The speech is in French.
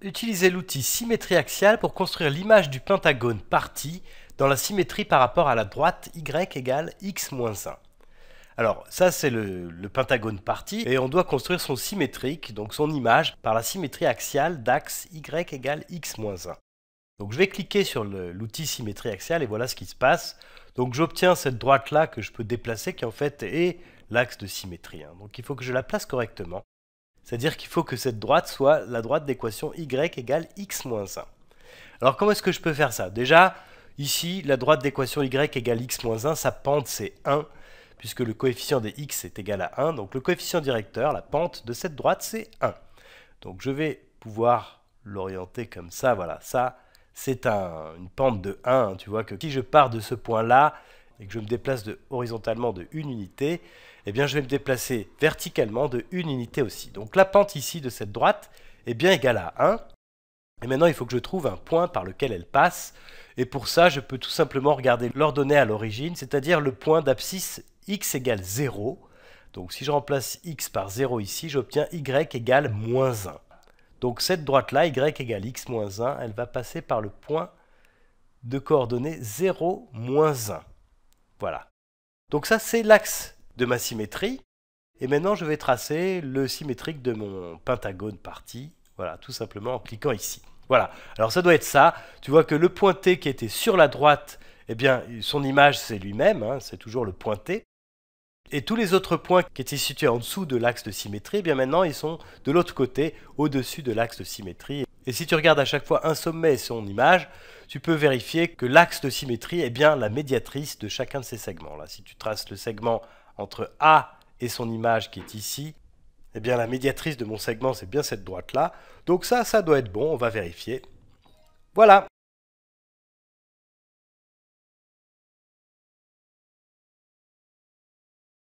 Utilisez l'outil symétrie axiale pour construire l'image du pentagone parti dans la symétrie par rapport à la droite y égale x-1. Alors ça c'est le, pentagone parti et on doit construire son symétrique, donc son image, par la symétrie axiale d'axe y égale x-1. Donc je vais cliquer sur l'outil symétrie axiale et voilà ce qui se passe. Donc j'obtiens cette droite là que je peux déplacer qui en fait est l'axe de symétrie. Hein. Donc il faut que je la place correctement. C'est-à-dire qu'il faut que cette droite soit la droite d'équation y égale x moins 1. Alors comment est-ce que je peux faire ça Déjà, ici, la droite d'équation y égale x moins 1, sa pente c'est 1, puisque le coefficient des x est égal à 1. Donc le coefficient directeur, la pente de cette droite, c'est 1. Donc je vais pouvoir l'orienter comme ça, voilà, ça c'est une pente de 1, tu vois que si je pars de ce point-là, et que je me déplace horizontalement de une unité, eh bien je vais me déplacer verticalement de une unité aussi. Donc la pente ici de cette droite est bien égale à 1. Et maintenant il faut que je trouve un point par lequel elle passe. Et pour ça je peux tout simplement regarder l'ordonnée à l'origine, c'est-à-dire le point d'abscisse x égale 0. Donc si je remplace x par 0 ici, j'obtiens y égale moins 1. Donc cette droite-là, y égale x moins 1, elle va passer par le point de coordonnées 0 moins 1. Voilà. Donc ça, c'est l'axe de ma symétrie. Et maintenant, je vais tracer le symétrique de mon pentagone parti. Voilà, tout simplement en cliquant ici. Voilà. Alors ça doit être ça. Tu vois que le point T qui était sur la droite, eh bien, son image, c'est lui-même. Hein. c'est toujours le point T. Et tous les autres points qui étaient situés en dessous de l'axe de symétrie, eh bien maintenant ils sont de l'autre côté, au-dessus de l'axe de symétrie. Et si tu regardes à chaque fois un sommet et son image, tu peux vérifier que l'axe de symétrie est bien la médiatrice de chacun de ces segments. Là, si tu traces le segment entre A et son image qui est ici, eh bien la médiatrice de mon segment, c'est bien cette droite-là. Donc ça, ça doit être bon, on va vérifier. Voilà